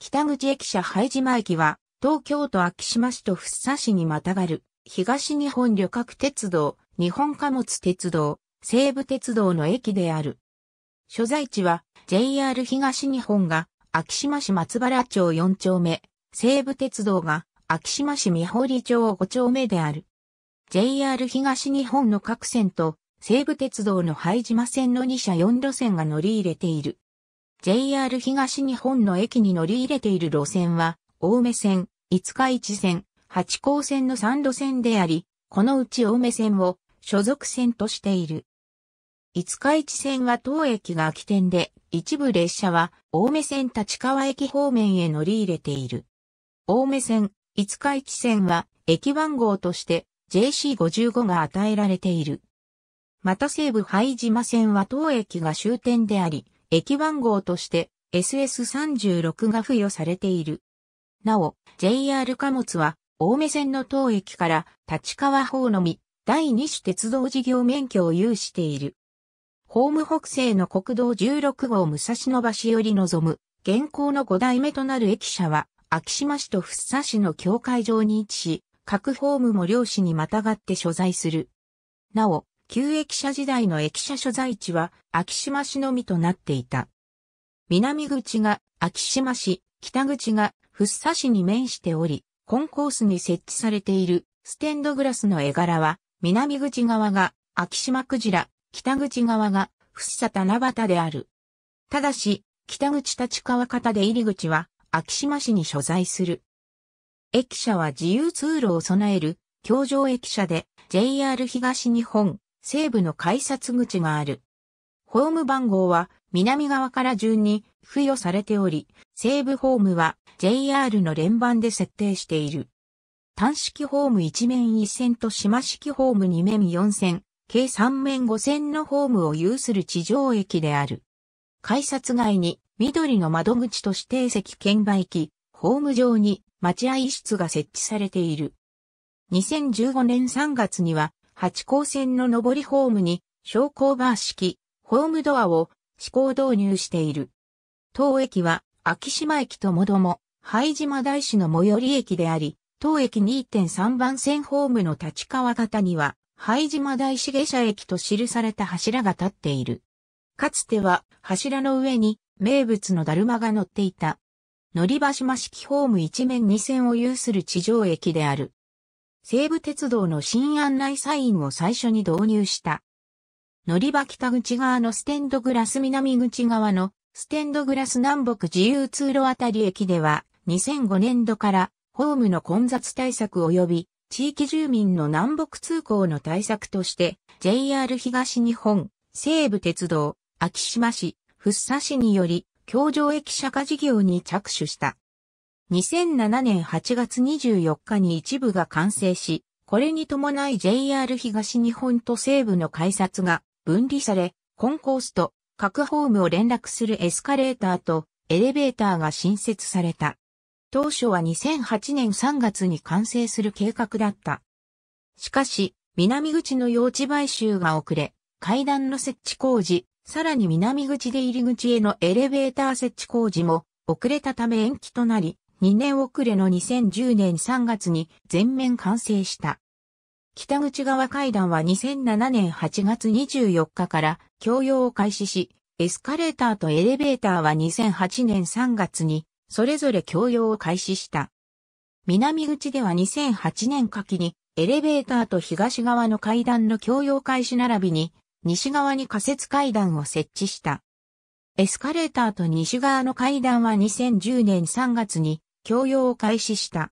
北口駅舎拝島駅は、東京都秋島市と福生市にまたがる、東日本旅客鉄道、日本貨物鉄道、西武鉄道の駅である。所在地は、JR 東日本が、秋島市松原町4丁目、西武鉄道が、秋島市三堀町5丁目である。JR 東日本の各線と、西武鉄道の拝島線の2社4路線が乗り入れている。JR 東日本の駅に乗り入れている路線は、青梅線、五日市線、八高線の3路線であり、このうち青梅線を所属線としている。五日市線は当駅が起点で、一部列車は青梅線立川駅方面へ乗り入れている。青梅線、五日市線は駅番号として JC55 が与えられている。また西部灰島線は当駅が終点であり、駅番号として SS36 が付与されている。なお、JR 貨物は、青梅線の当駅から立川方のみ、第二種鉄道事業免許を有している。ホーム北西の国道16号武蔵野橋より望む、現行の5代目となる駅舎は、昭島市と福生市の境界上に位置し、各ホームも両市にまたがって所在する。なお、旧駅舎時代の駅舎所在地は秋島市のみとなっていた。南口が秋島市、北口が福生市に面しており、コンコースに設置されているステンドグラスの絵柄は、南口側が秋島クジラ、北口側が福生七夕である。ただし、北口立川方で入り口は秋島市に所在する。駅舎は自由通路を備える、橋上駅舎で JR 東日本、西部の改札口がある。ホーム番号は南側から順に付与されており、西部ホームは JR の連番で設定している。単式ホーム1面1線と島式ホーム2面4線、計3面5線のホームを有する地上駅である。改札外に緑の窓口と指定席券売機、ホーム上に待合室が設置されている。2015年3月には八高線の上りホームに、昇降バー式、ホームドアを試行導入している。当駅は、秋島駅ともども、灰島大師の最寄り駅であり、当駅2.3番線ホームの立川方には、灰島大師下車駅と記された柱が立っている。かつては、柱の上に、名物のだるまが乗っていた。乗り場島式ホーム一面二線を有する地上駅である。西武鉄道の新案内サインを最初に導入した。乗り場北口側のステンドグラス南口側のステンドグラス南北自由通路あたり駅では2005年度からホームの混雑対策及び地域住民の南北通行の対策として JR 東日本、西武鉄道、昭島市、福生市により、橋上駅釈迦事業に着手した。2007年8月24日に一部が完成し、これに伴い JR 東日本と西部の改札が分離され、コンコースと各ホームを連絡するエスカレーターとエレベーターが新設された。当初は2008年3月に完成する計画だった。しかし、南口の用地買収が遅れ、階段の設置工事、さらに南口で入り口へのエレベーター設置工事も遅れたため延期となり、2年遅れの2010年3月に全面完成した。北口側階段は2007年8月24日から供用を開始し、エスカレーターとエレベーターは2008年3月にそれぞれ供用を開始した。南口では2008年夏季にエレベーターと東側の階段の共用開始並びに西側に仮設階段を設置した。エスカレーターと西側の階段は2010年3月に供用を開始した。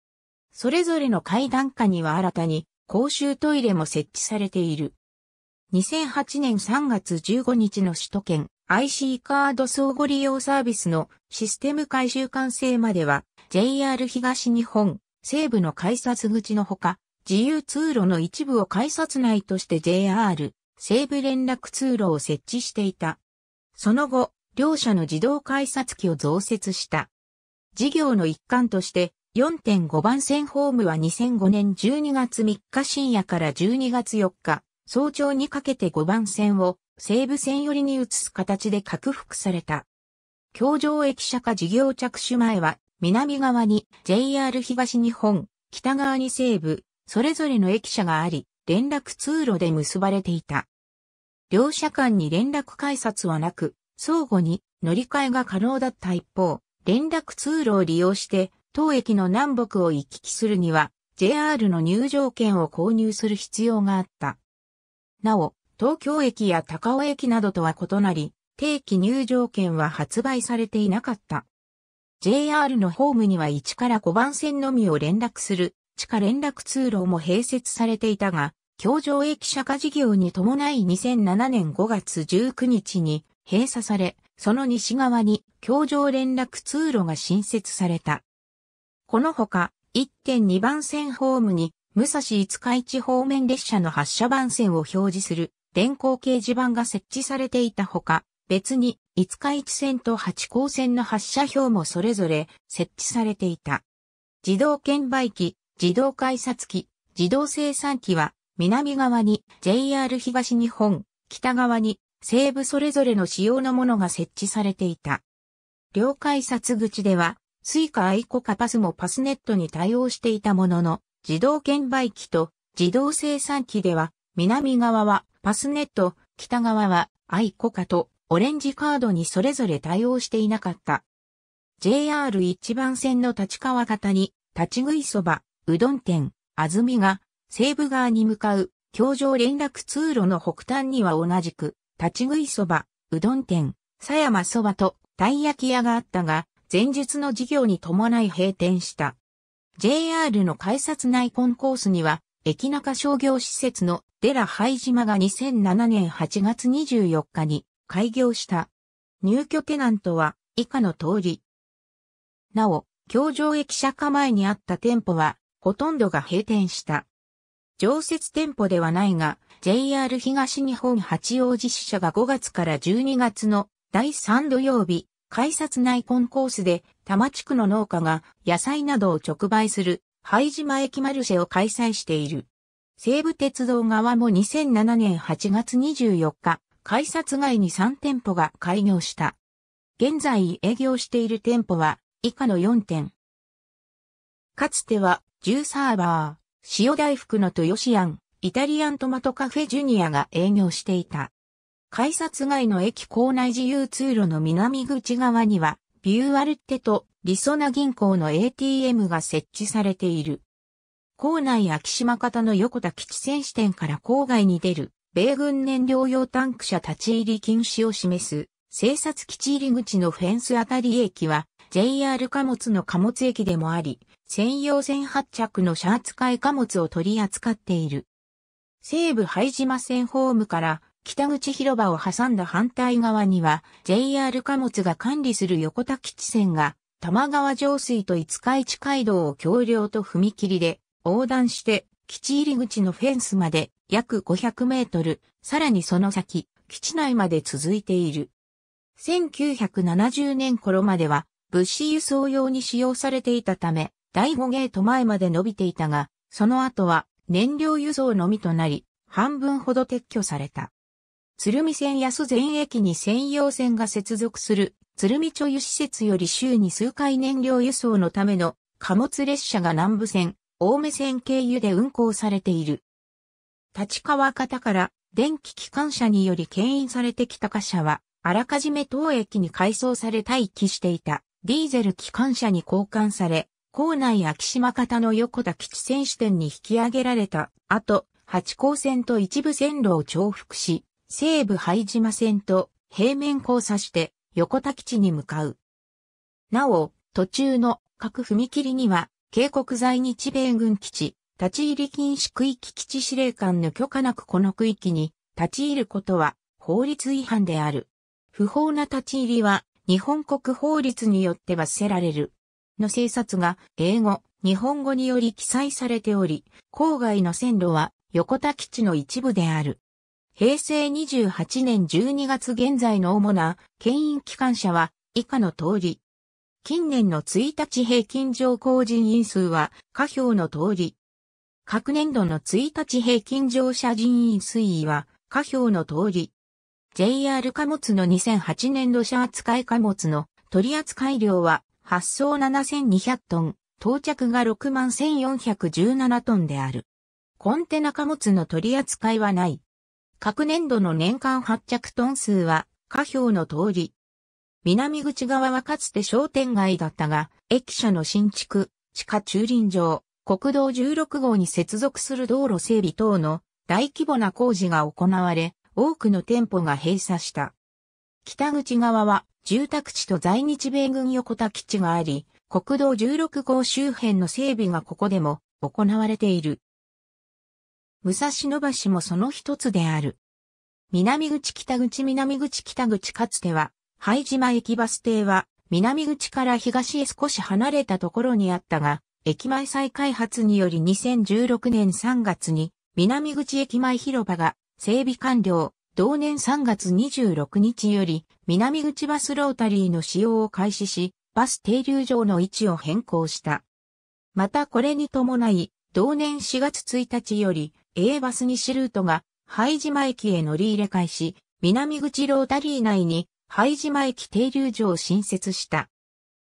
それぞれの階段下には新たに公衆トイレも設置されている。2008年3月15日の首都圏 IC カード相互利用サービスのシステム改修完成までは JR 東日本西部の改札口のほか自由通路の一部を改札内として JR 西部連絡通路を設置していた。その後、両社の自動改札機を増設した。事業の一環として、4.5番線ホームは2005年12月3日深夜から12月4日、早朝にかけて5番線を西武線寄りに移す形で拡幅された。京上駅舎化事業着手前は、南側に JR 東日本、北側に西武、それぞれの駅舎があり、連絡通路で結ばれていた。両社間に連絡改札はなく、相互に乗り換えが可能だった一方、連絡通路を利用して、当駅の南北を行き来するには、JR の入場券を購入する必要があった。なお、東京駅や高尾駅などとは異なり、定期入場券は発売されていなかった。JR のホームには1から5番線のみを連絡する地下連絡通路も併設されていたが、京城駅社化事業に伴い2007年5月19日に閉鎖され、その西側に橋上連絡通路が新設された。このほか、1.2番線ホームに、武蔵五日市方面列車の発車番線を表示する電光掲示板が設置されていたほか、別に五日市線と八高線の発車表もそれぞれ設置されていた。自動券売機、自動改札機、自動生産機は、南側に JR 東日本、北側に西部それぞれの仕様のものが設置されていた。両改札口では、スイカアイコカパスもパスネットに対応していたものの、自動券売機と自動生産機では、南側はパスネット、北側はアイコカとオレンジカードにそれぞれ対応していなかった。JR 一番線の立川型に、立ち食いそば、うどん店、あずみが、西部側に向かう、橋上連絡通路の北端には同じく、立ち食いそば、うどん店、狭山そばと、たい焼き屋があったが、前述の事業に伴い閉店した。JR の改札内コンコースには、駅中商業施設のデラハイ島が2007年8月24日に開業した。入居テナントは以下の通り。なお、京城駅舎下前にあった店舗は、ほとんどが閉店した。常設店舗ではないが、JR 東日本八王子支社が5月から12月の第3土曜日、改札内コンコースで多摩地区の農家が野菜などを直売する拝島駅マルシェを開催している。西武鉄道側も2007年8月24日、改札外に3店舗が開業した。現在営業している店舗は以下の4店。かつては、ジューサーバー、塩大福の豊志庵、イタリアントマトカフェジュニアが営業していた。改札外の駅構内自由通路の南口側には、ビューアルテとリソナ銀行の ATM が設置されている。構内秋島方の横田基地選手店から郊外に出る、米軍燃料用タンク車立ち入り禁止を示す、生察基地入り口のフェンスあたり駅は、JR 貨物の貨物駅でもあり、専用線発着のシャーツ貨物を取り扱っている。西武拝島線ホームから北口広場を挟んだ反対側には JR 貨物が管理する横田基地線が玉川上水と五日市街道を橋梁と踏切で横断して基地入り口のフェンスまで約500メートル、さらにその先、基地内まで続いている。1970年頃までは物資輸送用に使用されていたため、第5ゲート前まで伸びていたが、その後は燃料輸送のみとなり、半分ほど撤去された。鶴見線安全駅に専用線が接続する鶴見町輸施設より週に数回燃料輸送のための貨物列車が南部線、青梅線経由で運行されている。立川方から電気機関車により牽引されてきた貨車は、あらかじめ当駅に改装され待機していたディーゼル機関車に交換され、校内秋島方の横田基地選手店に引き上げられた後、八甲線と一部線路を重複し、西部拝島線と平面交差して横田基地に向かう。なお、途中の各踏切には、警告在日米軍基地、立ち入り禁止区域基地司令官の許可なくこの区域に立ち入ることは法律違反である。不法な立ち入りは日本国法律によって罰せられる。の製冊が英語、日本語により記載されており、郊外の線路は横田基地の一部である。平成28年12月現在の主な牽引機関車は以下の通り。近年の1日平均乗降人員数は下表の通り。各年度の1日平均乗車人員推移は下表の通り。JR 貨物の2008年度車扱い貨物の取扱量は発送7200トン、到着が61417トンである。コンテナ貨物の取り扱いはない。各年度の年間発着トン数は、下表の通り。南口側はかつて商店街だったが、駅舎の新築、地下駐輪場、国道16号に接続する道路整備等の大規模な工事が行われ、多くの店舗が閉鎖した。北口側は住宅地と在日米軍横田基地があり、国道16号周辺の整備がここでも行われている。武蔵野橋もその一つである。南口北口南口北口かつては、灰島駅バス停は南口から東へ少し離れたところにあったが、駅前再開発により2016年3月に南口駅前広場が整備完了。同年3月26日より、南口バスロータリーの使用を開始し、バス停留場の位置を変更した。またこれに伴い、同年4月1日より、A バス西ルートが、灰島駅へ乗り入れ開始、南口ロータリー内に、灰島駅停留場を新設した。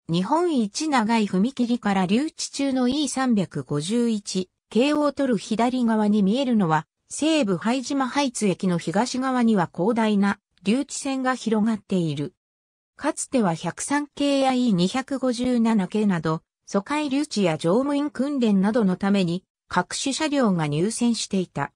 日本一長い踏切から留置中の E351 京を取る左側に見えるのは西部拝島ハ津駅の東側には広大な留置線が広がっている。かつては103系や E257 系など、疎開留置や乗務員訓練などのために各種車両が入線していた。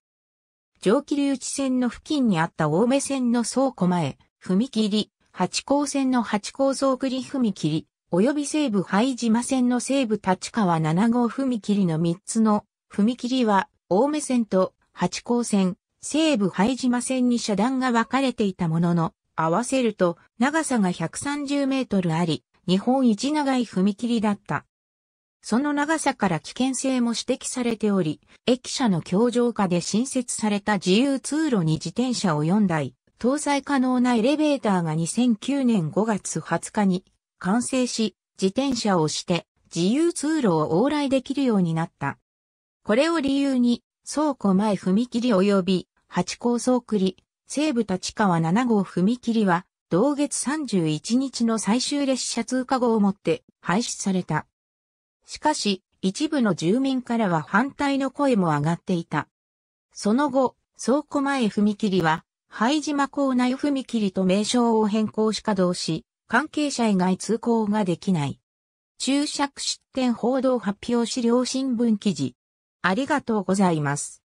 蒸気留置線の付近にあった青梅線の倉庫前、踏切、八高線の八高造栗踏切、及び西部拝島線の西部立川7号踏切の3つの踏切は、青梅線と八甲線、西部灰島線に遮断が分かれていたものの、合わせると長さが130メートルあり、日本一長い踏切だった。その長さから危険性も指摘されており、駅舎の橋上下で新設された自由通路に自転車を4台、搭載可能なエレベーターが2009年5月20日に完成し、自転車をして自由通路を往来できるようになった。これを理由に倉庫前踏切及び八高倉り、西武立川7号踏切は、同月31日の最終列車通過後をもって廃止された。しかし、一部の住民からは反対の声も上がっていた。その後、倉庫前踏切は、灰島港内踏切と名称を変更し稼働し、関係者以外通行ができない。注釈出展報道発表資料新聞記事。ありがとうございます。